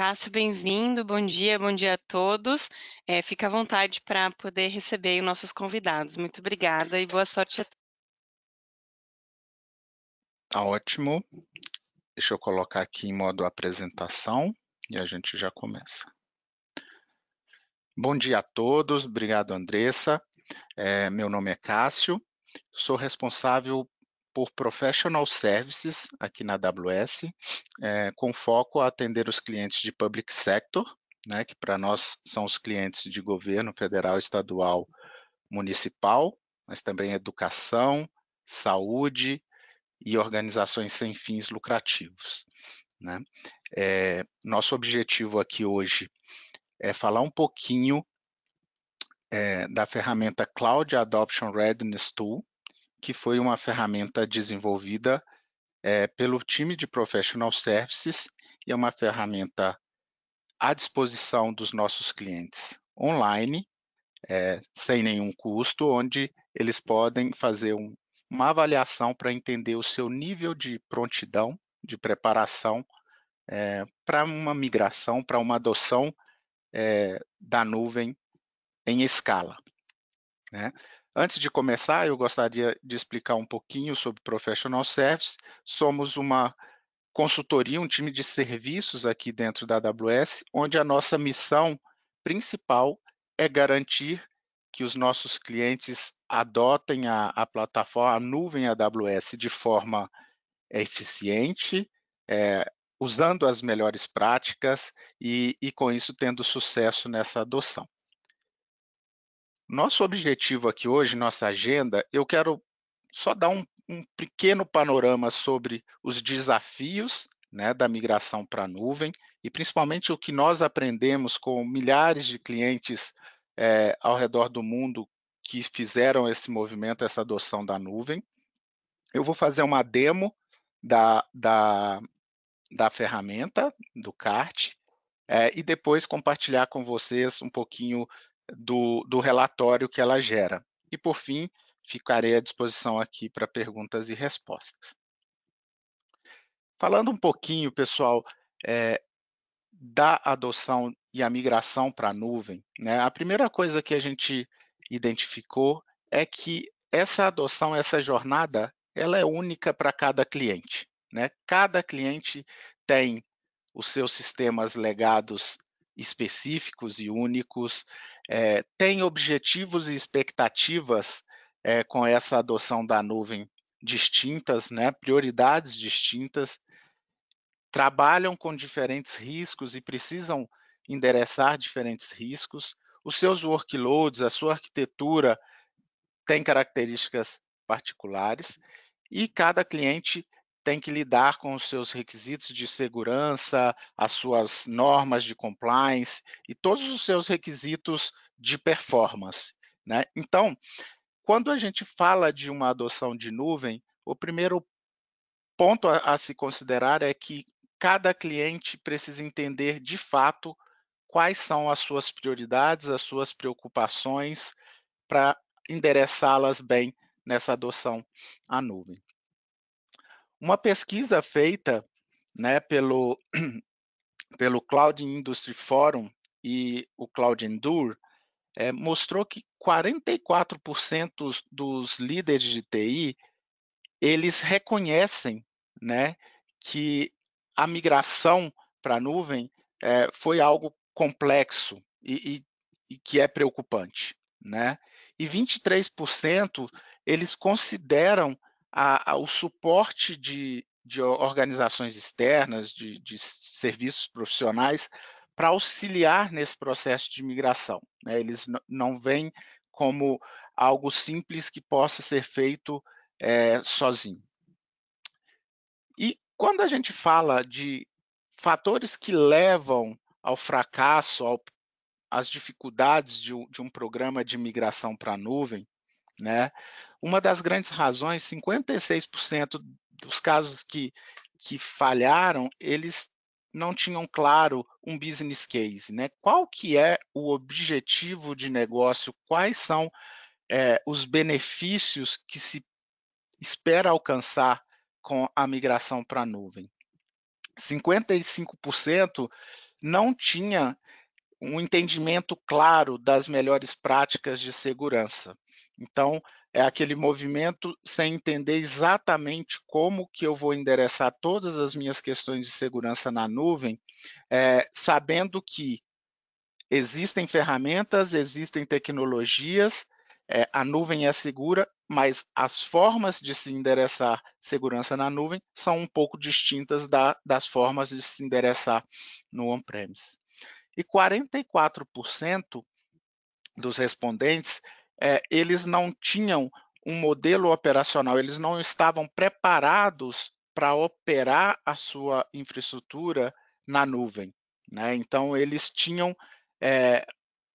Cássio, bem-vindo, bom dia, bom dia a todos. É, fica à vontade para poder receber os nossos convidados. Muito obrigada e boa sorte a todos. Tá ótimo. Deixa eu colocar aqui em modo apresentação e a gente já começa. Bom dia a todos, obrigado Andressa. É, meu nome é Cássio, sou responsável por Professional Services aqui na AWS, é, eh, com foco a atender os clientes de public sector, né, que para nós são os clientes de governo federal, estadual, municipal, mas também educação, saúde e organizações sem fins lucrativos. Né? É, nosso objetivo aqui hoje é falar um pouquinho é, da ferramenta Cloud Adoption Readiness Tool, que foi uma ferramenta desenvolvida é, pelo time de Professional Services e é uma ferramenta à disposição dos nossos clientes online, é, sem nenhum custo, onde eles podem fazer um, uma avaliação para entender o seu nível de prontidão, de preparação é, para uma migração, para uma adoção é, da nuvem em escala. Né? Antes de começar, eu gostaria de explicar um pouquinho sobre Professional Service. Somos uma consultoria, um time de serviços aqui dentro da AWS, onde a nossa missão principal é garantir que os nossos clientes adotem a, a plataforma, a nuvem AWS de forma eficiente, é, usando as melhores práticas e, e com isso tendo sucesso nessa adoção. Nosso objetivo aqui hoje, nossa agenda, eu quero só dar um, um pequeno panorama sobre os desafios né, da migração para a nuvem e principalmente o que nós aprendemos com milhares de clientes é, ao redor do mundo que fizeram esse movimento, essa adoção da nuvem. Eu vou fazer uma demo da, da, da ferramenta, do CART, é, eh, e depois compartilhar com vocês um pouquinho do, do relatório que ela gera. E, por fim, ficarei à disposição aqui para perguntas e respostas. Falando um pouquinho, pessoal, é, da adoção e a migração para a nuvem, né, a primeira coisa que a gente identificou é que essa adoção, essa jornada, ela é única para cada cliente. Né? Cada cliente tem os seus sistemas legados específicos e únicos, é, tem objetivos e expectativas é, com essa adoção da nuvem distintas, né, prioridades distintas, trabalham com diferentes riscos e precisam endereçar diferentes riscos. Os seus workloads, a sua arquitetura tem características particulares e cada cliente tem que lidar com os seus requisitos de segurança, as suas normas de compliance e todos os seus requisitos de performance. Né? Então, quando a gente fala de uma adoção de nuvem, o primeiro ponto a, a se considerar é que cada cliente precisa entender de fato quais são as suas prioridades, as suas preocupações, para endereçá-las bem nessa adoção à nuvem. Uma pesquisa feita né, pelo, pelo Cloud Industry Forum e o Cloud Endure é, mostrou que 44% dos líderes de TI eles reconhecem né, que a migração para a nuvem é, foi algo complexo e, e, e que é preocupante. Né? E 23% eles consideram a, a, o suporte de, de organizações externas, de, de serviços profissionais, para auxiliar nesse processo de migração. Né? Eles não vêm como algo simples que possa ser feito é, sozinho. E quando a gente fala de fatores que levam ao fracasso, ao, às dificuldades de, de um programa de migração para a nuvem, né? Uma das grandes razões, 56% dos casos que, que falharam, eles não tinham claro um business case, né? Qual que é o objetivo de negócio? Quais são é, os benefícios que se espera alcançar com a migração para a nuvem? 55% não tinha um entendimento claro das melhores práticas de segurança. Então, é aquele movimento sem entender exatamente como que eu vou endereçar todas as minhas questões de segurança na nuvem, é, sabendo que existem ferramentas, existem tecnologias, é, a nuvem é segura, mas as formas de se endereçar segurança na nuvem são um pouco distintas da, das formas de se endereçar no on-premise. E 44% dos respondentes é, eles não tinham um modelo operacional, eles não estavam preparados para operar a sua infraestrutura na nuvem. Né? Então, eles tinham é,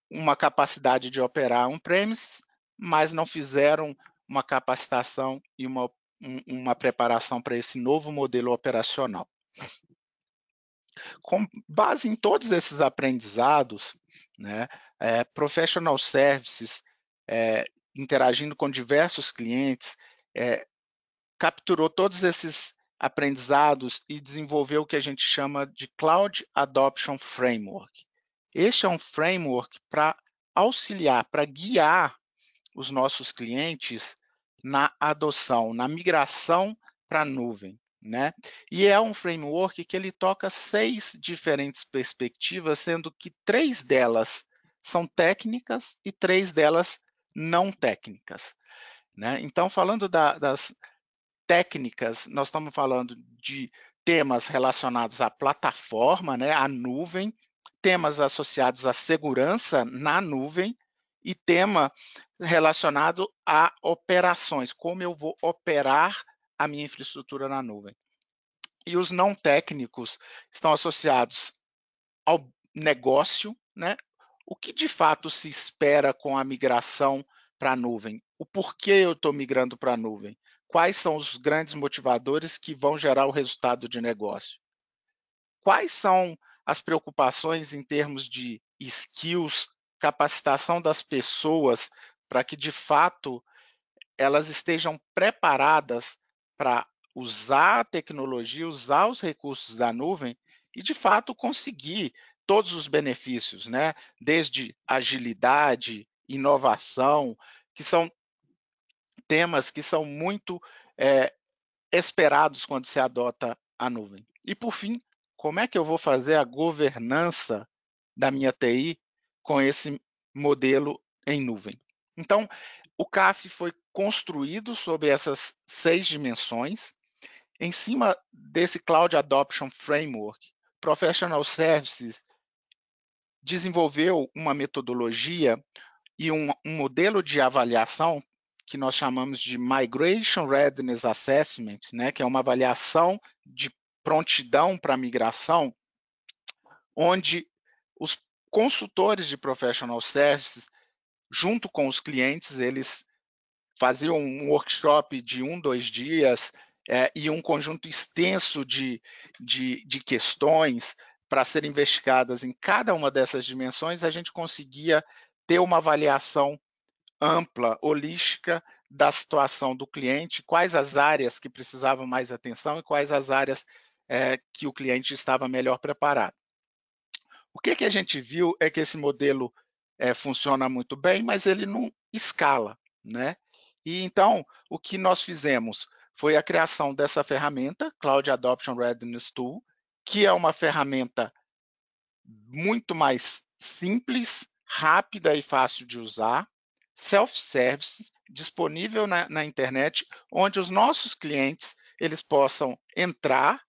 uma capacidade de operar on-premise, mas não fizeram uma capacitação e uma, um, uma preparação para esse novo modelo operacional. Com base em todos esses aprendizados, né, é, Professional Services é, interagindo com diversos clientes, é, capturou todos esses aprendizados e desenvolveu o que a gente chama de Cloud Adoption Framework. Este é um framework para auxiliar, para guiar os nossos clientes na adoção, na migração para a nuvem. Né? E é um framework que ele toca seis diferentes perspectivas, sendo que três delas são técnicas e três delas não técnicas. Né? Então, falando da, das técnicas, nós estamos falando de temas relacionados à plataforma, né, à nuvem, temas associados à segurança na nuvem e tema relacionado a operações, como eu vou operar a minha infraestrutura na nuvem. E os não técnicos estão associados ao negócio, né, o que de fato se espera com a migração para a nuvem? O porquê eu estou migrando para a nuvem? Quais são os grandes motivadores que vão gerar o resultado de negócio? Quais são as preocupações em termos de skills, capacitação das pessoas para que de fato elas estejam preparadas para usar a tecnologia, usar os recursos da nuvem e de fato conseguir todos os benefícios, né? Desde agilidade, inovação, que são temas que são muito é, esperados quando se adota a nuvem. E por fim, como é que eu vou fazer a governança da minha TI com esse modelo em nuvem? Então, o CAF foi construído sobre essas seis dimensões. Em cima desse Cloud Adoption Framework, Professional Services desenvolveu uma metodologia e um, um modelo de avaliação que nós chamamos de Migration Readiness Assessment, né, que é uma avaliação de prontidão para migração, onde os consultores de professional services, junto com os clientes, eles faziam um workshop de um, dois dias é, e um conjunto extenso de, de, de questões para serem investigadas em cada uma dessas dimensões, a gente conseguia ter uma avaliação ampla, holística da situação do cliente, quais as áreas que precisavam mais atenção e quais as áreas é, que o cliente estava melhor preparado. O que, que a gente viu é que esse modelo é, funciona muito bem, mas ele não escala, né? E então o que nós fizemos foi a criação dessa ferramenta, Cloud Adoption Readiness Tool, que é uma ferramenta muito mais simples, rápida e fácil de usar, self-service, disponível na, na, internet, onde os nossos clientes eles possam entrar,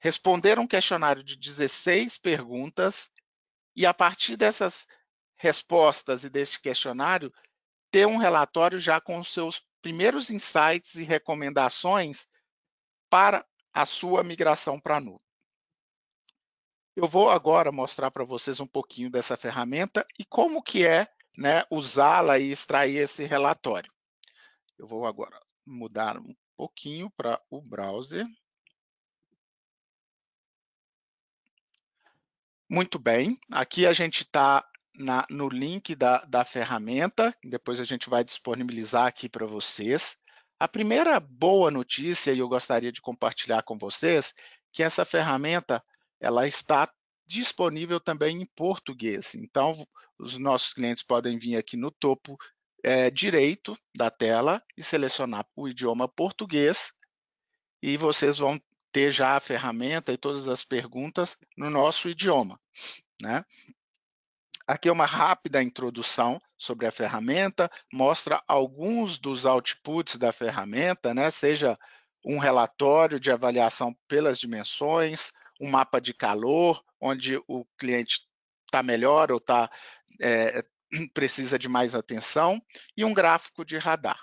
responder um questionário de 16 perguntas e, a partir dessas respostas e deste questionário, ter um relatório já com os seus primeiros insights e recomendações para a sua migração para a nuvem. Eu vou agora mostrar para vocês um pouquinho dessa ferramenta e como que é né, usá-la e extrair esse relatório. Eu vou agora mudar um pouquinho para o browser. Muito bem, aqui a gente está no link da, da ferramenta, depois a gente vai disponibilizar aqui para vocês. A primeira boa notícia, e eu gostaria de compartilhar com vocês, que essa ferramenta ela está disponível também em português. Então, os nossos clientes podem vir aqui no topo é, direito da tela e selecionar o idioma português e vocês vão ter já a ferramenta e todas as perguntas no nosso idioma. Né? Aqui é uma rápida introdução sobre a ferramenta, mostra alguns dos outputs da ferramenta, né? seja um relatório de avaliação pelas dimensões, um mapa de calor, onde o cliente está melhor ou tá, é, precisa de mais atenção, e um gráfico de radar.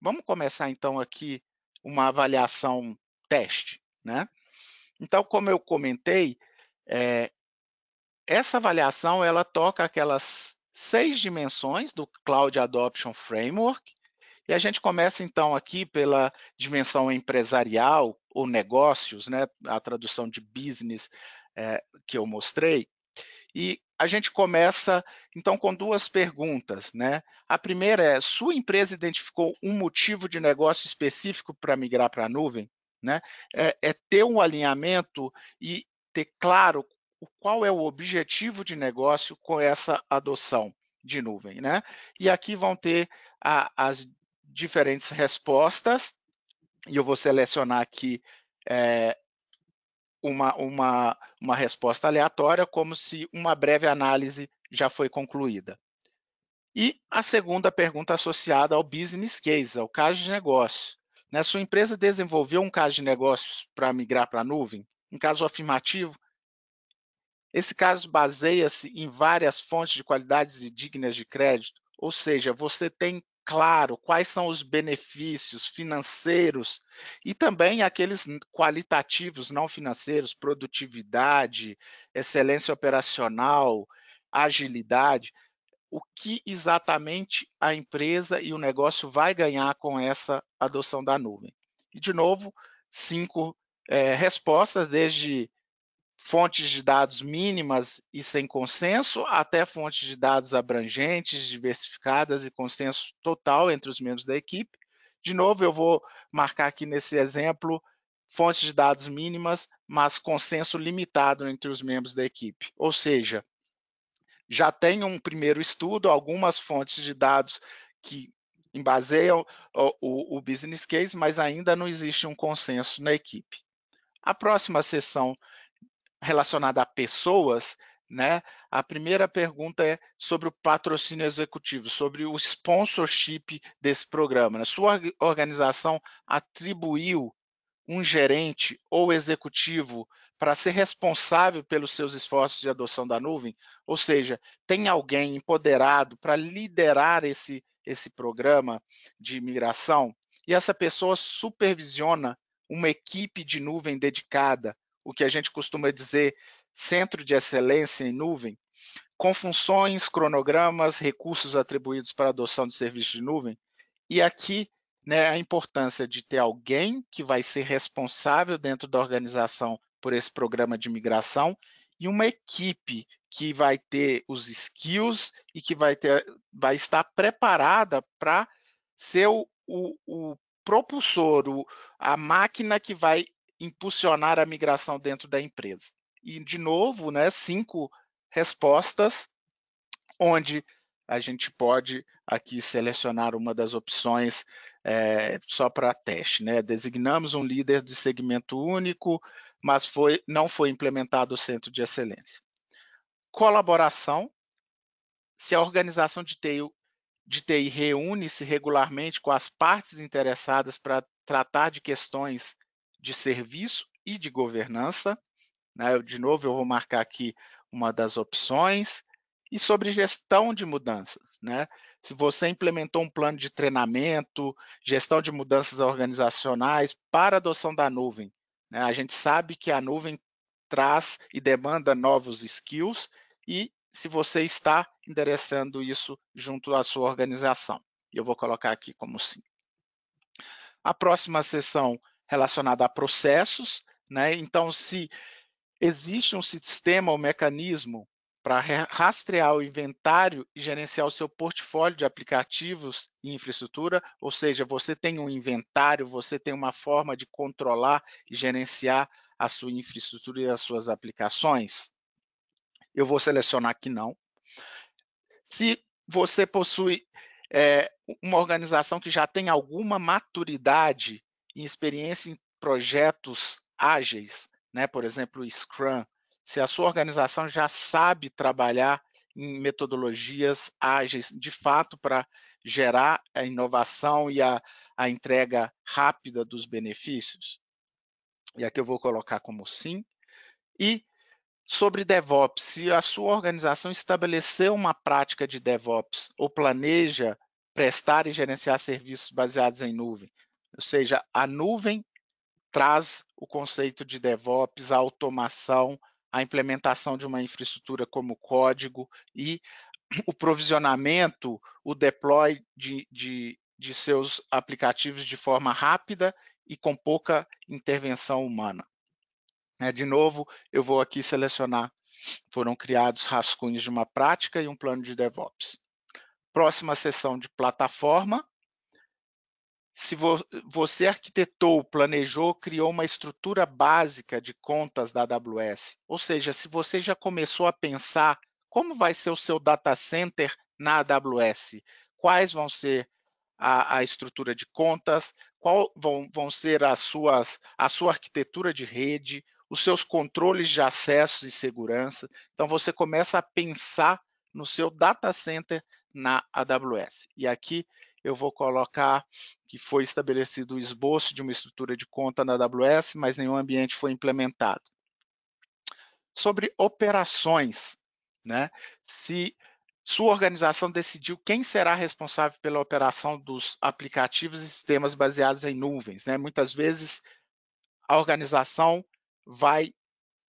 Vamos começar, então, aqui uma avaliação teste. Né? Então, como eu comentei, é, essa avaliação ela toca aquelas seis dimensões do Cloud Adoption Framework. E a gente começa então aqui pela dimensão empresarial ou negócios, né? A tradução de business é, que eu mostrei. E a gente começa então com duas perguntas, né? A primeira é: sua empresa identificou um motivo de negócio específico para migrar para a nuvem? Né? É, é ter um alinhamento e ter claro o qual é o objetivo de negócio com essa adoção de nuvem, né? E aqui vão ter a, as diferentes respostas, e eu vou selecionar aqui é, uma, uma, uma resposta aleatória, como se uma breve análise já foi concluída. E a segunda pergunta associada ao business case, ao caso de negócio. Né? Sua empresa desenvolveu um caso de negócios para migrar para a nuvem? Em caso afirmativo, esse caso baseia-se em várias fontes de qualidades dignas de crédito, ou seja, você tem claro quais são os benefícios financeiros e também aqueles qualitativos não financeiros, produtividade, excelência operacional, agilidade, o que exatamente a empresa e o negócio vai ganhar com essa adoção da nuvem. E, de novo, cinco é, respostas, desde fontes de dados mínimas e sem consenso, até fontes de dados abrangentes, diversificadas e consenso total entre os membros da equipe. De novo, eu vou marcar aqui nesse exemplo fontes de dados mínimas, mas consenso limitado entre os membros da equipe. Ou seja, já tem um primeiro estudo, algumas fontes de dados que embaseiam o, o, o business case, mas ainda não existe um consenso na equipe. A próxima sessão relacionada a pessoas, né? A primeira pergunta é sobre o patrocínio executivo, sobre o sponsorship desse programa. Né? Sua organização atribuiu um gerente ou executivo para ser responsável pelos seus esforços de adoção da nuvem? Ou seja, tem alguém empoderado para liderar esse, esse programa de migração? E essa pessoa supervisiona uma equipe de nuvem dedicada o que a gente costuma dizer centro de excelência em nuvem, com funções, cronogramas, recursos atribuídos para adoção de serviço de nuvem. E aqui né, a importância de ter alguém que vai ser responsável dentro da organização por esse programa de migração e uma equipe que vai ter os skills e que vai, ter, vai estar preparada para ser o, o, o propulsor, o, a máquina que vai impulsionar a migração dentro da empresa. E, de novo, né, cinco respostas, onde a gente pode aqui selecionar uma das opções é, só para teste. Né? Designamos um líder de segmento único, mas foi, não foi implementado o centro de excelência. Colaboração. Se a organização de TI, de TI reúne-se regularmente com as partes interessadas para tratar de questões de serviço e de governança. Né? De novo, eu vou marcar aqui uma das opções. E sobre gestão de mudanças. Né? Se você implementou um plano de treinamento, gestão de mudanças organizacionais para adoção da nuvem, né? a gente sabe que a nuvem traz e demanda novos skills e se você está endereçando isso junto à sua organização. Eu vou colocar aqui como sim. A próxima sessão relacionada a processos, né? Então, se existe um sistema ou um mecanismo para rastrear o inventário e gerenciar o seu portfólio de aplicativos e infraestrutura, ou seja, você tem um inventário, você tem uma forma de controlar e gerenciar a sua infraestrutura e as suas aplicações? Eu vou selecionar que não. Se você possui é, uma organização que já tem alguma maturidade em experiência em projetos ágeis, né? por exemplo, o Scrum, se a sua organização já sabe trabalhar em metodologias ágeis, de fato, para gerar a inovação e a, a entrega rápida dos benefícios? E aqui eu vou colocar como sim. E sobre DevOps, se a sua organização estabeleceu uma prática de DevOps ou planeja prestar e gerenciar serviços baseados em nuvem, ou seja, a nuvem traz o conceito de DevOps, a automação, a implementação de uma infraestrutura como código e o provisionamento, o deploy de, de, de seus aplicativos de forma rápida e com pouca intervenção humana. É, de novo, eu vou aqui selecionar, foram criados rascunhos de uma prática e um plano de DevOps. Próxima sessão de plataforma, se vo você arquitetou, planejou, criou uma estrutura básica de contas da AWS, ou seja, se você já começou a pensar como vai ser o seu data center na AWS, quais vão ser a, a estrutura de contas, qual vão, vão ser as suas, a sua arquitetura de rede, os seus controles de acesso e segurança. Então você começa a pensar no seu data center na AWS. E aqui eu vou colocar que foi estabelecido o esboço de uma estrutura de conta na AWS, mas nenhum ambiente foi implementado. Sobre operações, né? se sua organização decidiu quem será responsável pela operação dos aplicativos e sistemas baseados em nuvens. Né? Muitas vezes a organização vai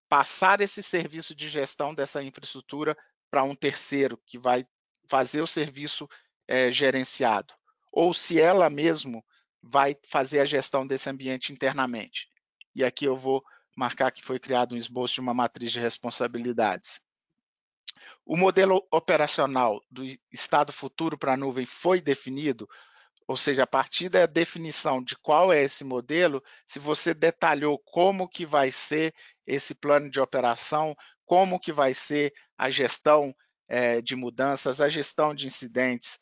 passar esse serviço de gestão dessa infraestrutura para um terceiro, que vai fazer o serviço é, gerenciado ou se ela mesmo vai fazer a gestão desse ambiente internamente. E aqui eu vou marcar que foi criado um esboço de uma matriz de responsabilidades. O modelo operacional do estado futuro para a nuvem foi definido, ou seja, a partir da definição de qual é esse modelo, se você detalhou como que vai ser esse plano de operação, como que vai ser a gestão é, de mudanças, a gestão de incidentes,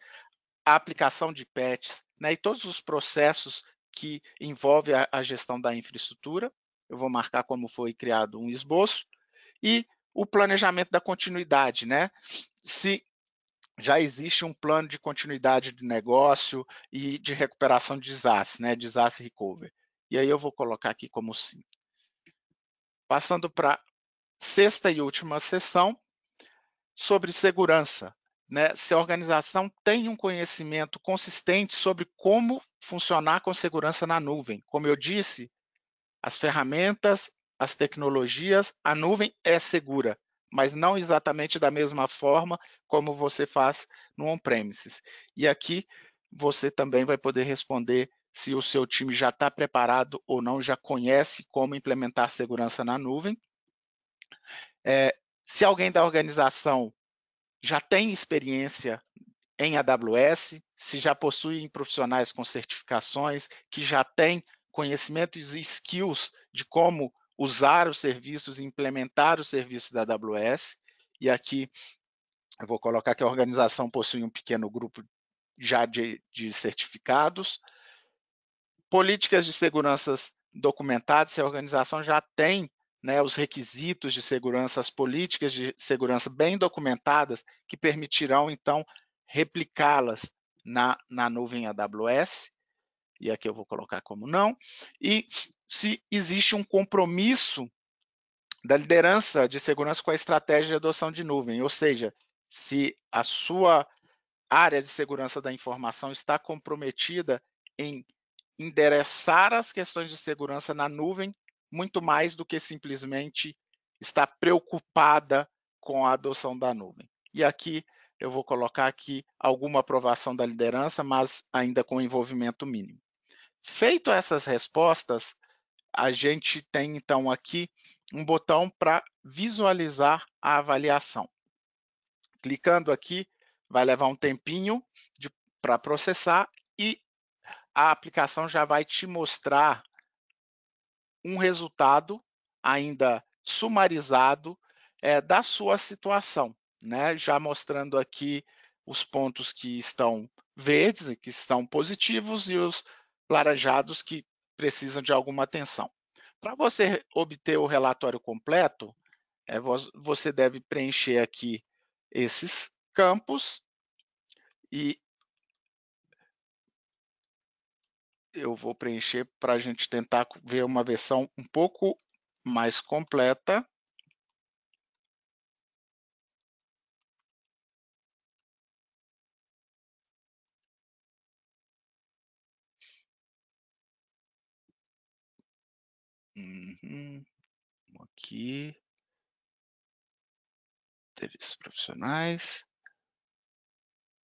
a aplicação de patches né, e todos os processos que envolvem a, a gestão da infraestrutura. Eu vou marcar como foi criado um esboço. E o planejamento da continuidade, né? Se já existe um plano de continuidade de negócio e de recuperação de desastre, né? Desastre recovery. E aí eu vou colocar aqui como sim. Passando para sexta e última sessão sobre segurança né, se a organização tem um conhecimento consistente sobre como funcionar com segurança na nuvem. Como eu disse, as ferramentas, as tecnologias, a nuvem é segura, mas não exatamente da mesma forma como você faz no on-premises. E aqui você também vai poder responder se o seu time já está preparado ou não, já conhece como implementar segurança na nuvem. É, se alguém da organização já tem experiência em AWS, se já possuem profissionais com certificações, que já têm conhecimentos e skills de como usar os serviços e implementar os serviços da AWS. E aqui eu vou colocar que a organização possui um pequeno grupo já de, de certificados. Políticas de seguranças documentadas, se a organização já tem né, os requisitos de segurança, as políticas de segurança bem documentadas, que permitirão, então, replicá-las na, na nuvem AWS, e aqui eu vou colocar como não, e se existe um compromisso da liderança de segurança com a estratégia de adoção de nuvem, ou seja, se a sua área de segurança da informação está comprometida em endereçar as questões de segurança na nuvem muito mais do que simplesmente estar preocupada com a adoção da nuvem. E aqui eu vou colocar aqui alguma aprovação da liderança, mas ainda com envolvimento mínimo. Feito essas respostas, a gente tem então aqui um botão para visualizar a avaliação. Clicando aqui, vai levar um tempinho para processar e a aplicação já vai te mostrar um resultado ainda sumarizado é, da sua situação, né? Já mostrando aqui os pontos que estão verdes, que são positivos, e os laranjados que precisam de alguma atenção. Para você obter o relatório completo, é, você deve preencher aqui esses campos e eu vou preencher para a gente tentar ver uma versão um pouco mais completa. Uhum. Aqui, serviços profissionais,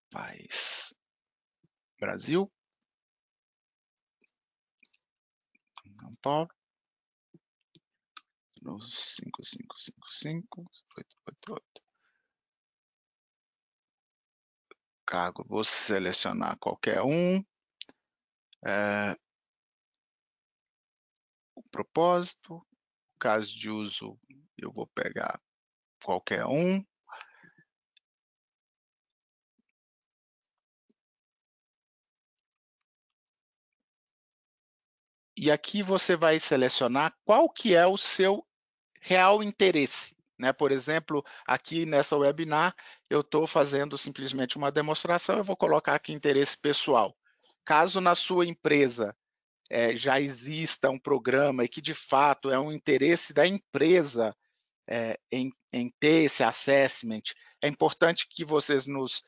país, Brasil. não par. No 5, 5, Cargo, vou selecionar qualquer um. É, o propósito, caso de uso, eu vou pegar qualquer um. E aqui você vai selecionar qual que é o seu real interesse. Né? Por exemplo, aqui nessa webinar, eu estou fazendo simplesmente uma demonstração, eu vou colocar aqui interesse pessoal. Caso na sua empresa é, já exista um programa e que de fato é um interesse da empresa é, em, em, ter esse assessment, é importante que vocês nos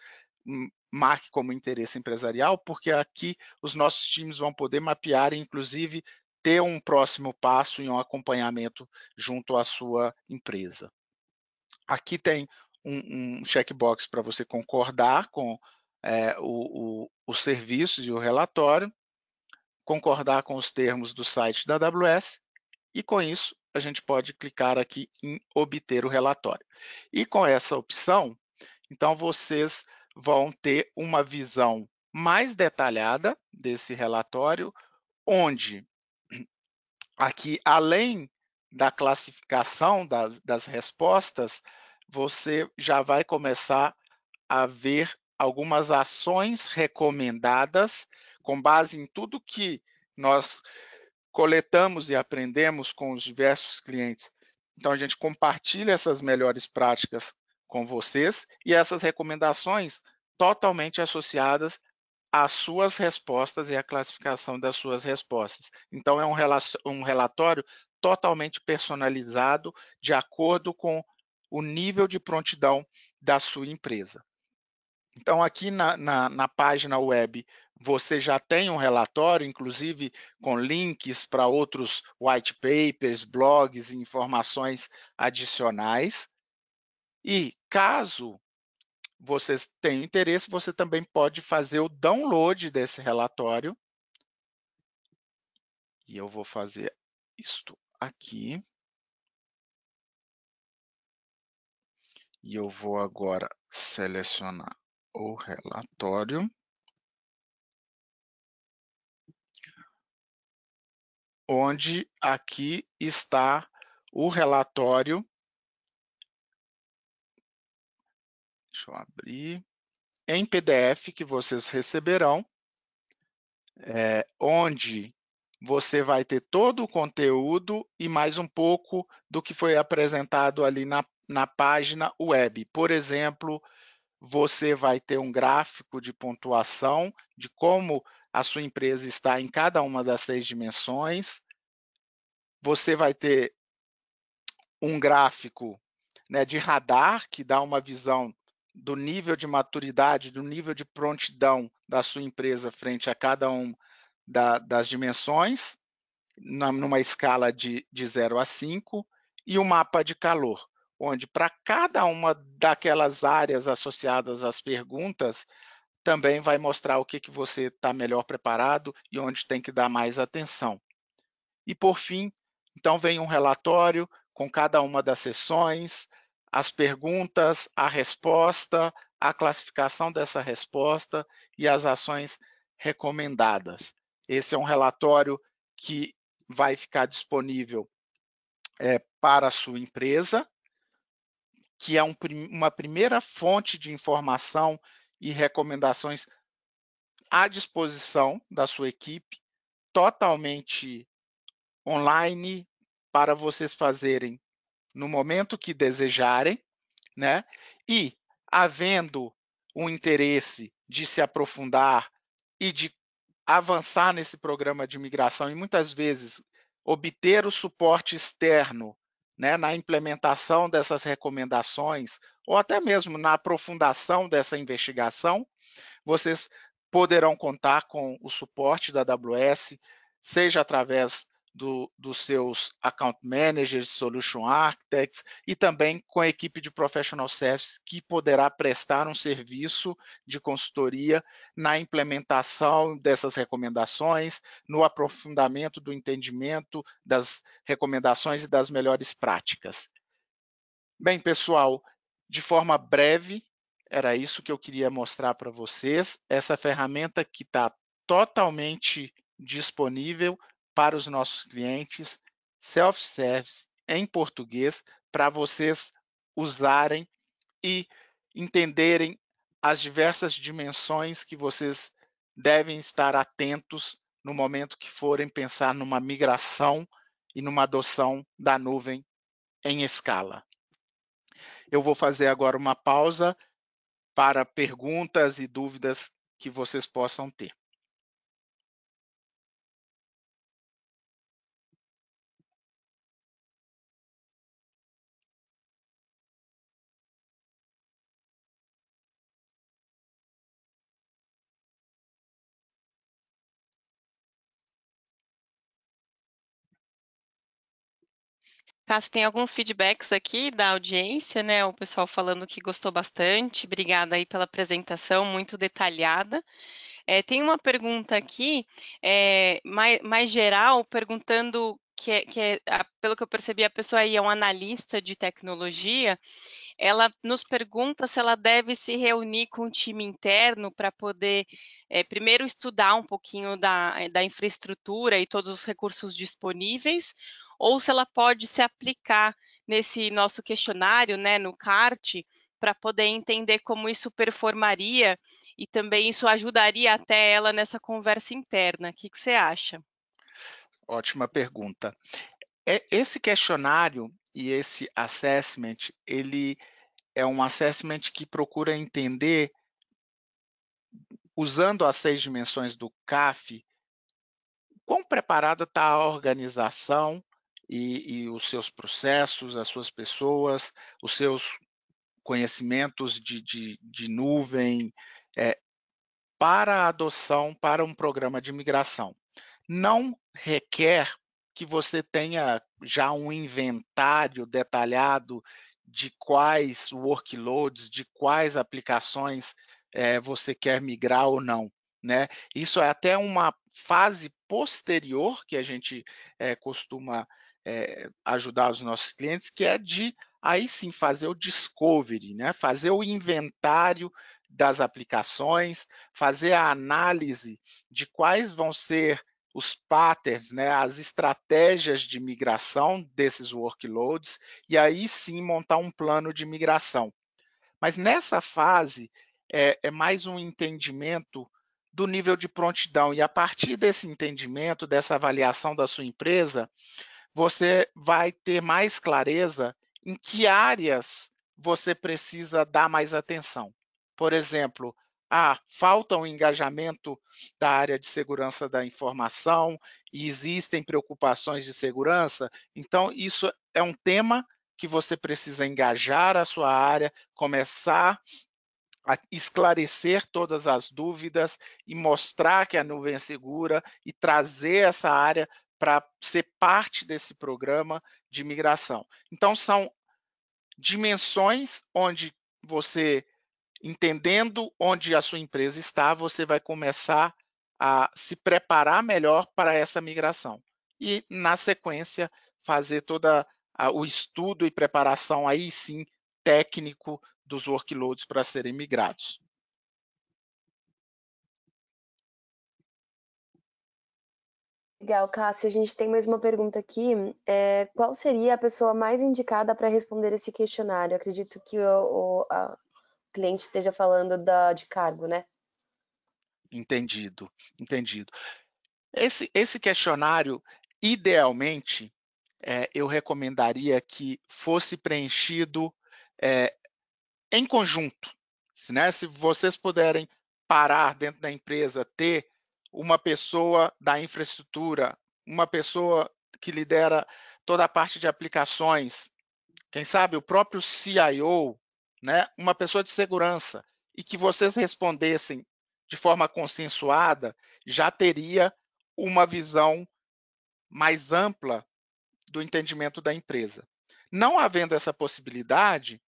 hum, marque como interesse empresarial, porque aqui os nossos times vão poder mapear e, inclusive, ter um próximo passo em um acompanhamento junto à sua empresa. Aqui tem um, um checkbox para você concordar com é, o, o, o serviço e o relatório, concordar com os termos do site da AWS, e com isso a gente pode clicar aqui em obter o relatório. E com essa opção, então vocês vão ter uma visão mais detalhada desse relatório, onde aqui, além da classificação das, das respostas, você já vai começar a ver algumas ações recomendadas com base em tudo que nós coletamos e aprendemos com os diversos clientes. Então, a gente compartilha essas melhores práticas com vocês e essas recomendações totalmente associadas às suas respostas e à classificação das suas respostas. Então, é um, um relatório totalmente personalizado de acordo com o nível de prontidão da sua empresa. Então, aqui na, na, na, página web, você já tem um relatório, inclusive com links para outros white papers, blogs e informações adicionais. E caso vocês tenham interesse, você também pode fazer o download desse relatório. E eu vou fazer isto aqui. E eu vou agora selecionar o relatório. Onde aqui está o relatório Deixa eu abrir. Em PDF que vocês receberão, é, onde você vai ter todo o conteúdo e mais um pouco do que foi apresentado ali na, na página web. Por exemplo, você vai ter um gráfico de pontuação de como a sua empresa está em cada uma das seis dimensões. Você vai ter um gráfico né, de radar que dá uma visão do nível de maturidade, do nível de prontidão da sua empresa frente a cada uma da, das dimensões, na, numa escala de, de 0 a 5, e o um mapa de calor, onde para cada uma daquelas áreas associadas às perguntas, também vai mostrar o que, que você está melhor preparado e onde tem que dar mais atenção. E por fim, então vem um relatório com cada uma das sessões, as perguntas, a resposta, a classificação dessa resposta e as ações recomendadas. Esse é um relatório que vai ficar disponível é, para a sua empresa, que é um, uma primeira fonte de informação e recomendações à disposição da sua equipe, totalmente online, para vocês fazerem no momento que desejarem, né? E havendo um interesse de se aprofundar e de avançar nesse programa de migração e muitas vezes obter o suporte externo né, na implementação dessas recomendações ou até mesmo na aprofundação dessa investigação, vocês poderão contar com o suporte da AWS, seja através do, dos seus account managers, solution architects e também com a equipe de professional service que poderá prestar um serviço de consultoria na implementação dessas recomendações, no aprofundamento do entendimento das recomendações e das melhores práticas. Bem, pessoal, de forma breve, era isso que eu queria mostrar para vocês. Essa ferramenta que está totalmente disponível para os nossos clientes, self-service em português, para vocês usarem e entenderem as diversas dimensões que vocês devem estar atentos no momento que forem pensar numa migração e numa adoção da nuvem em escala. Eu vou fazer agora uma pausa para perguntas e dúvidas que vocês possam ter. Cássio, tem alguns feedbacks aqui da audiência, né? O pessoal falando que gostou bastante. Obrigada aí pela apresentação muito detalhada. É, tem uma pergunta aqui, é, mais, mais geral, perguntando que, é, que é, pelo que eu percebi, a pessoa aí é um analista de tecnologia, ela nos pergunta se ela deve se reunir com o time interno para poder, é, primeiro, estudar um pouquinho da, da infraestrutura e todos os recursos disponíveis, ou se ela pode se aplicar nesse nosso questionário, né, no CART, para poder entender como isso performaria e também isso ajudaria até ela nessa conversa interna. O que, que você acha? Ótima pergunta. É, esse questionário e esse assessment, ele é um assessment que procura entender, usando as seis dimensões do CAF, quão preparada está a organização e, e os seus processos, as suas pessoas, os seus conhecimentos de, de, de nuvem é, para a adoção para um programa de migração. Não requer que você tenha já um inventário detalhado de quais workloads, de quais aplicações é, você quer migrar ou não. Né? Isso é até uma fase posterior que a gente é, costuma é, ajudar os nossos clientes, que é de aí sim fazer o discovery, né? fazer o inventário das aplicações, fazer a análise de quais vão ser os patterns, né, as estratégias de migração desses workloads, e aí sim montar um plano de migração. Mas nessa fase é, é mais um entendimento do nível de prontidão, e a partir desse entendimento, dessa avaliação da sua empresa, você vai ter mais clareza em que áreas você precisa dar mais atenção. Por exemplo, ah, falta um engajamento da área de segurança da informação e existem preocupações de segurança. Então, isso é um tema que você precisa engajar a sua área, começar a esclarecer todas as dúvidas e mostrar que a nuvem é segura e trazer essa área para ser parte desse programa de migração. Então, são dimensões onde você, entendendo onde a sua empresa está, você vai começar a se preparar melhor para essa migração. E, na sequência, fazer todo o estudo e preparação, aí sim, técnico dos workloads para serem migrados. Legal, Cássio. A gente tem mais uma pergunta aqui. É, qual seria a pessoa mais indicada para responder esse questionário? Eu acredito que o, o cliente esteja falando da, de cargo, né? Entendido, entendido. Esse, esse questionário, idealmente, é, eu recomendaria que fosse preenchido é, em conjunto. né, se vocês puderem parar dentro da empresa, ter uma pessoa da infraestrutura, uma pessoa que lidera toda a parte de aplicações, quem sabe o próprio CIO, né, uma pessoa de segurança, e que vocês respondessem de forma consensuada, já teria uma visão mais ampla do entendimento da empresa. Não havendo essa possibilidade,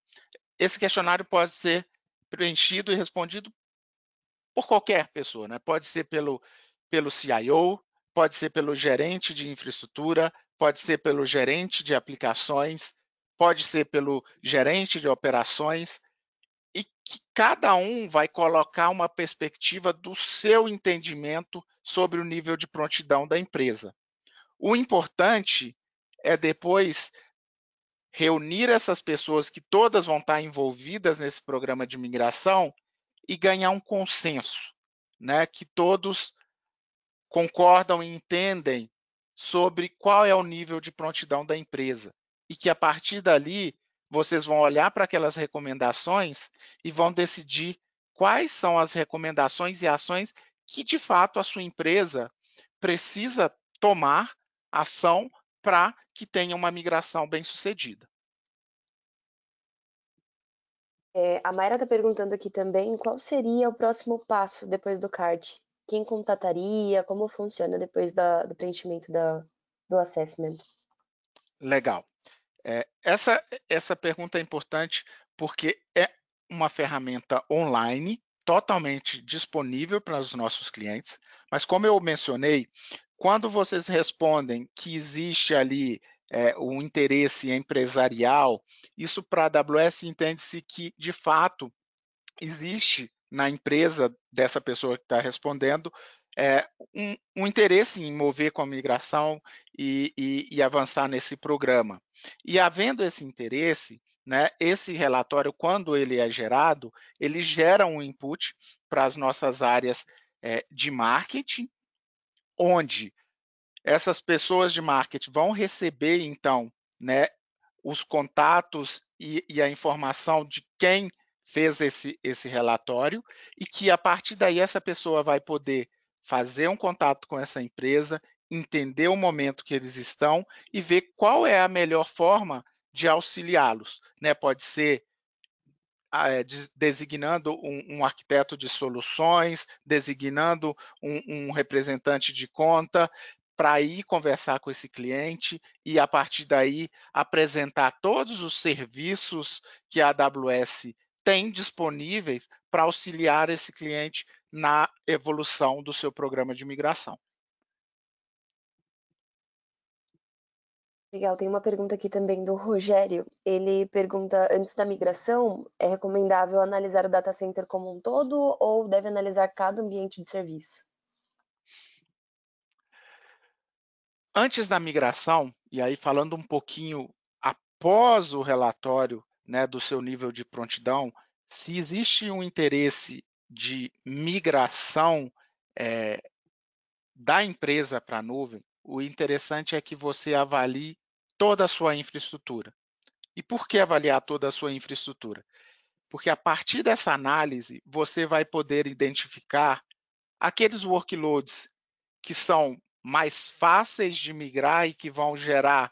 esse questionário pode ser preenchido e respondido por qualquer pessoa, né? pode ser pelo, pelo CIO, pode ser pelo gerente de infraestrutura, pode ser pelo gerente de aplicações, pode ser pelo gerente de operações, e que cada um vai colocar uma perspectiva do seu entendimento sobre o nível de prontidão da empresa. O importante é depois reunir essas pessoas que todas vão estar envolvidas nesse programa de migração e ganhar um consenso, né? que todos concordam e entendem sobre qual é o nível de prontidão da empresa. E que a partir dali vocês vão olhar para aquelas recomendações e vão decidir quais são as recomendações e ações que de fato a sua empresa precisa tomar ação para que tenha uma migração bem-sucedida. É, a Mayra está perguntando aqui também qual seria o próximo passo depois do CARD. Quem contataria? Como funciona depois da, do preenchimento da, do assessment? Legal. É, essa, essa pergunta é importante porque é uma ferramenta online totalmente disponível para os nossos clientes, mas como eu mencionei, quando vocês respondem que existe ali é, o interesse empresarial, isso para a AWS entende-se que, de fato, existe na empresa dessa pessoa que está respondendo é, um, um, interesse em mover com a migração e, e, e avançar nesse programa. E havendo esse interesse, né, esse relatório, quando ele é gerado, ele gera um input para as nossas áreas é, de marketing, onde essas pessoas de marketing vão receber, então, né, os contatos e, e, a informação de quem fez esse, esse relatório e que, a partir daí, essa pessoa vai poder fazer um contato com essa empresa, entender o momento que eles estão e ver qual é a melhor forma de auxiliá-los. Né? Pode ser ah, é, designando um, um, arquiteto de soluções, designando um, um, representante de conta, para ir conversar com esse cliente e, a partir daí, apresentar todos os serviços que a AWS tem disponíveis para auxiliar esse cliente na evolução do seu programa de migração. Legal, tem uma pergunta aqui também do Rogério. Ele pergunta: antes da migração, é recomendável analisar o data center como um todo ou deve analisar cada ambiente de serviço? Antes da migração, e aí falando um pouquinho após o relatório né, do seu nível de prontidão, se existe um interesse de migração é, da empresa para a nuvem, o interessante é que você avalie toda a sua infraestrutura. E por que avaliar toda a sua infraestrutura? Porque a partir dessa análise, você vai poder identificar aqueles workloads que são mais fáceis de migrar e que vão gerar,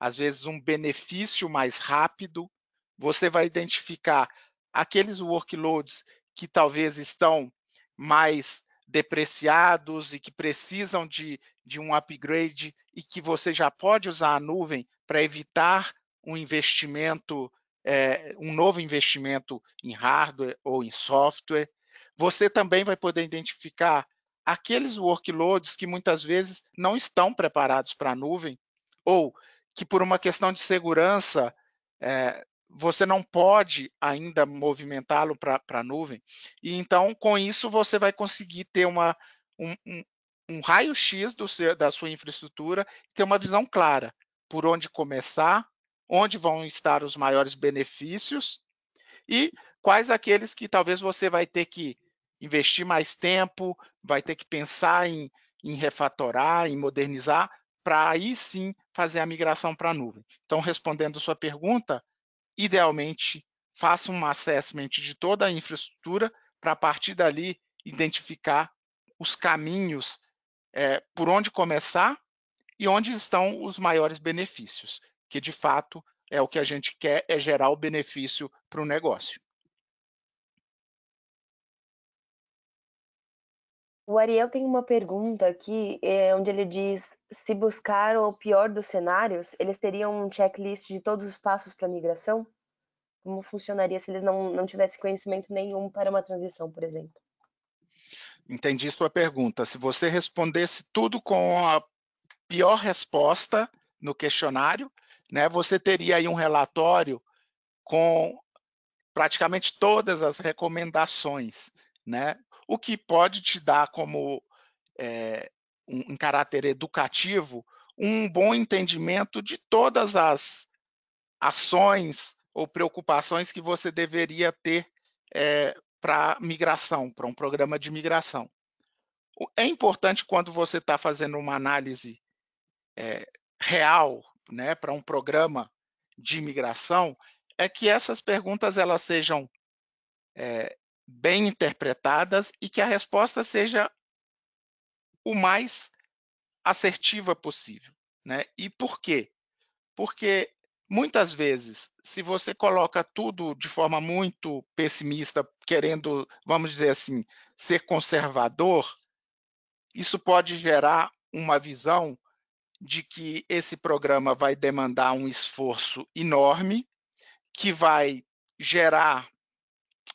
às vezes, um benefício mais rápido. Você vai identificar aqueles workloads que talvez estão mais depreciados e que precisam de, de um upgrade e que você já pode usar a nuvem para evitar um investimento, é, um novo investimento em hardware ou em software. Você também vai poder identificar aqueles workloads que muitas vezes não estão preparados para a nuvem, ou que por uma questão de segurança é, você não pode ainda movimentá-lo para a nuvem. E então, com isso, você vai conseguir ter uma, um, um, um raio-x da sua infraestrutura e ter uma visão clara por onde começar, onde vão estar os maiores benefícios e quais aqueles que talvez você vai ter que investir mais tempo, vai ter que pensar em, em refatorar, em modernizar, para aí sim fazer a migração para a nuvem. Então, respondendo sua pergunta, idealmente faça um assessment de toda a infraestrutura para a partir dali identificar os caminhos é, por onde começar e onde estão os maiores benefícios, que de fato é o que a gente quer, é gerar o benefício para o negócio. O Ariel tem uma pergunta aqui, é, onde ele diz: se buscar o pior dos cenários, eles teriam um checklist de todos os passos para a migração? Como funcionaria se eles não, não tivessem conhecimento nenhum para uma transição, por exemplo? Entendi sua pergunta. Se você respondesse tudo com a pior resposta no questionário, né, você teria aí um relatório com praticamente todas as recomendações né, o que pode te dar como é, um, um caráter educativo um bom entendimento de todas as ações ou preocupações que você deveria ter é, eh, para migração, para um programa de migração. É importante quando você está fazendo uma análise é, real, né, para um programa de imigração, é que essas perguntas elas sejam é, bem interpretadas e que a resposta seja o mais assertiva possível. Né? E por quê? Porque muitas vezes, se você coloca tudo de forma muito pessimista, querendo, vamos dizer assim, ser conservador, isso pode gerar uma visão de que esse programa vai demandar um esforço enorme, que vai gerar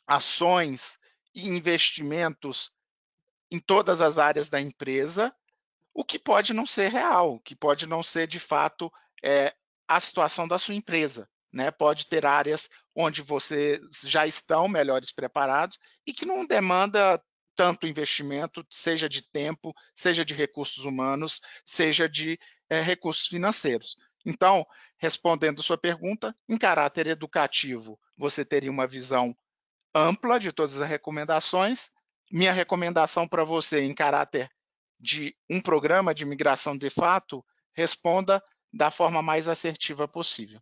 ações e investimentos em todas as áreas da empresa, o que pode não ser real, que pode não ser de fato é, a situação da sua empresa. Né? Pode ter áreas onde vocês já estão melhores preparados e que não demanda tanto investimento, seja de tempo, seja de recursos humanos, seja de é, recursos financeiros. Então, respondendo sua pergunta, em caráter educativo, você teria uma visão ampla de todas as recomendações. Minha recomendação para você, em caráter de um programa de migração de fato, responda da forma mais assertiva possível.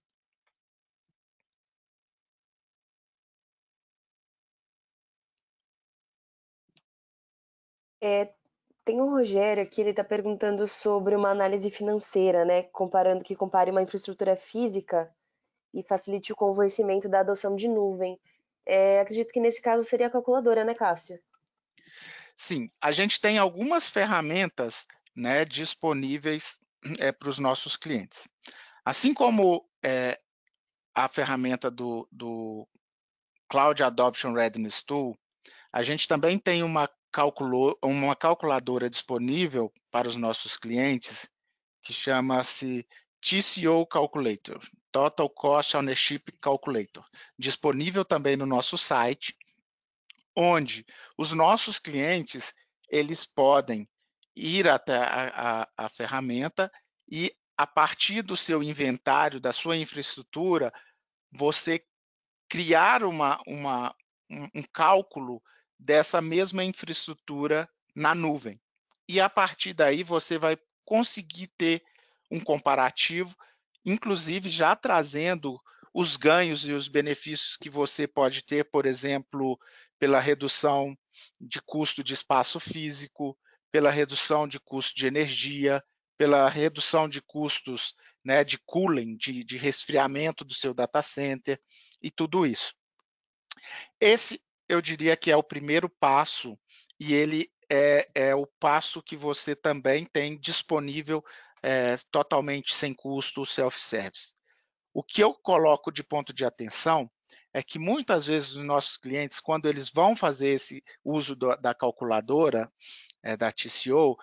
É, tem o um Rogério aqui, ele está perguntando sobre uma análise financeira, né? Comparando que compare uma infraestrutura física e facilite o convencimento da adoção de nuvem. É, acredito que nesse caso seria a calculadora, né, Cássio? Sim, a gente tem algumas ferramentas né, disponíveis é, para os nossos clientes. Assim como é, a ferramenta do, do, Cloud Adoption Readiness Tool, a gente também tem uma, calculo, uma calculadora disponível para os nossos clientes que chama-se TCO Calculator. Total Cost Ownership Calculator, disponível também no nosso site, onde os nossos clientes eles podem ir até a, a, a ferramenta e a partir do seu inventário, da sua infraestrutura, você criar uma, uma, um cálculo dessa mesma infraestrutura na nuvem. E a partir daí você vai conseguir ter um comparativo inclusive já trazendo os ganhos e os benefícios que você pode ter, por exemplo, pela redução de custo de espaço físico, pela redução de custo de energia, pela redução de custos né, de cooling, de, de resfriamento do seu data center e tudo isso. Esse, eu diria que é o primeiro passo e ele é, é o passo que você também tem disponível é, totalmente sem custo, self-service. O que eu coloco de ponto de atenção é que muitas vezes os nossos clientes, quando eles vão fazer esse uso do, da calculadora, é, da TCO,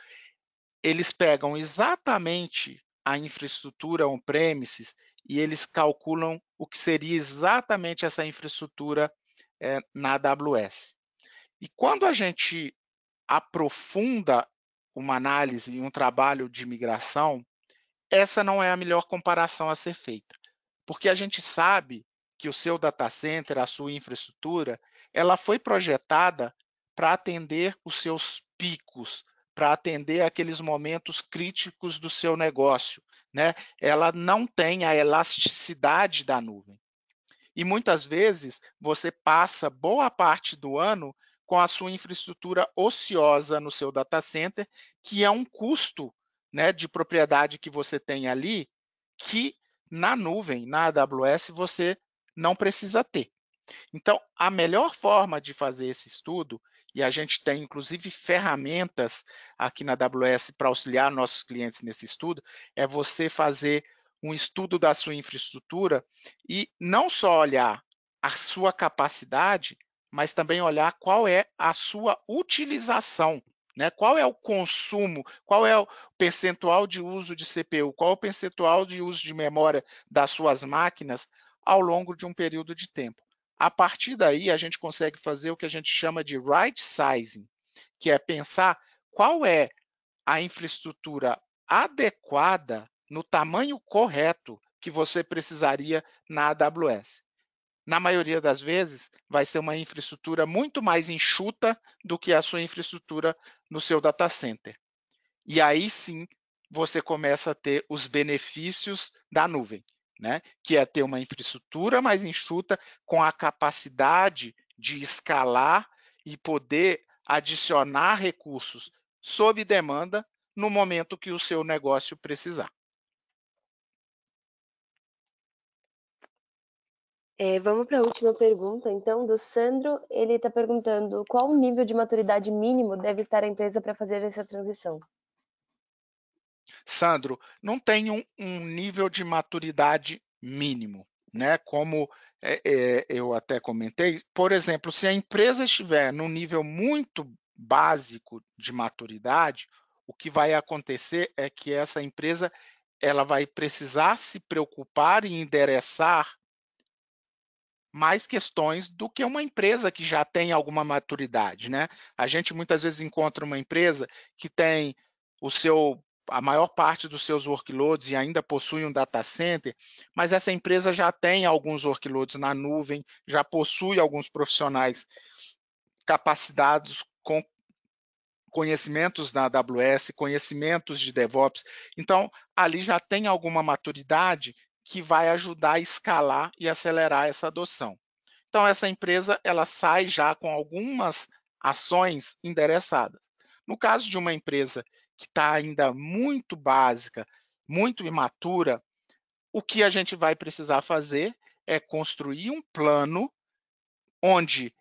eles pegam exatamente a infraestrutura on-premises e eles calculam o que seria exatamente essa infraestrutura é, na AWS. E quando a gente aprofunda uma análise e um trabalho de migração, essa não é a melhor comparação a ser feita, porque a gente sabe que o seu data center, a sua infraestrutura, ela foi projetada para atender os seus picos, para atender aqueles momentos críticos do seu negócio. Né? Ela não tem a elasticidade da nuvem. E muitas vezes você passa boa parte do ano com a sua infraestrutura ociosa no seu data center, que é um custo né, de propriedade que você tem ali, que na nuvem, na AWS, você não precisa ter. Então, a melhor forma de fazer esse estudo, e a gente tem inclusive ferramentas aqui na AWS para auxiliar nossos clientes nesse estudo, é você fazer um estudo da sua infraestrutura e não só olhar a sua capacidade, mas também olhar qual é a sua utilização. Né? Qual é o consumo? Qual é o percentual de uso de CPU? Qual é o percentual de uso de memória das suas máquinas ao longo de um período de tempo? A partir daí, a gente consegue fazer o que a gente chama de right sizing, que é pensar qual é a infraestrutura adequada no tamanho correto que você precisaria na AWS na maioria das vezes, vai ser uma infraestrutura muito mais enxuta do que a sua infraestrutura no seu data center. E aí sim você começa a ter os benefícios da nuvem, né? que é ter uma infraestrutura mais enxuta, com a capacidade de escalar e poder adicionar recursos sob demanda no momento que o seu negócio precisar. É, vamos para a última pergunta, então, do Sandro. Ele está perguntando qual o nível de maturidade mínimo deve estar a empresa para fazer essa transição. Sandro, não tem um, um nível de maturidade mínimo, né? Como é, é, eu até comentei, por exemplo, se a empresa estiver num nível muito básico de maturidade, o que vai acontecer é que essa empresa ela vai precisar se preocupar e endereçar mais questões do que uma empresa que já tem alguma maturidade, né? A gente muitas vezes encontra uma empresa que tem o seu a maior parte dos seus workloads e ainda possui um data center, mas essa empresa já tem alguns workloads na nuvem, já possui alguns profissionais capacitados com conhecimentos na AWS, conhecimentos de DevOps. Então, ali já tem alguma maturidade que vai ajudar a escalar e acelerar essa adoção. Então, essa empresa ela sai já com algumas ações endereçadas. No caso de uma empresa que está ainda muito básica, muito imatura, o que a gente vai precisar fazer é construir um plano onde,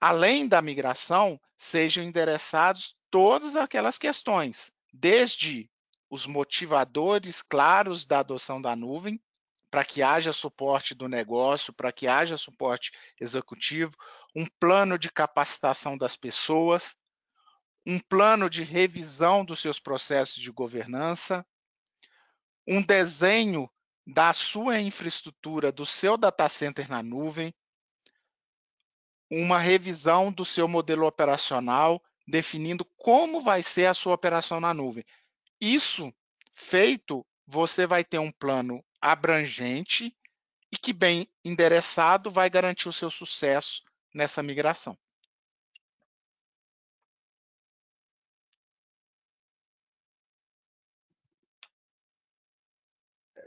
além da migração, sejam endereçados todas aquelas questões, desde os motivadores claros da adoção da nuvem, para que haja suporte do negócio, para que haja suporte executivo, um plano de capacitação das pessoas, um plano de revisão dos seus processos de governança, um desenho da sua infraestrutura, do seu data center na nuvem, uma revisão do seu modelo operacional, definindo como vai ser a sua operação na nuvem. Isso feito, você vai ter um plano abrangente e que, bem endereçado, vai garantir o seu sucesso nessa migração.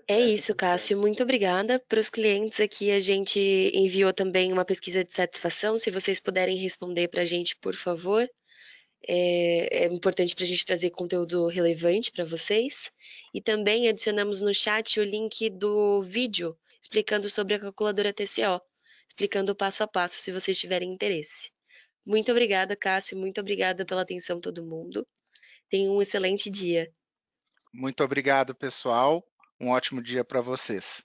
É, é isso, é, Cássio. Muito obrigada. Para os clientes aqui, a gente enviou também uma pesquisa de satisfação. Se vocês puderem responder para a gente, por favor. É, é importante para a gente trazer conteúdo relevante para vocês. E também adicionamos no chat o link do vídeo explicando sobre a calculadora TCO, explicando passo a passo, se vocês tiverem interesse. Muito obrigada, Cássio. Muito obrigada pela atenção, todo mundo. Tenham um excelente dia. Muito obrigado, pessoal. Um ótimo dia para vocês.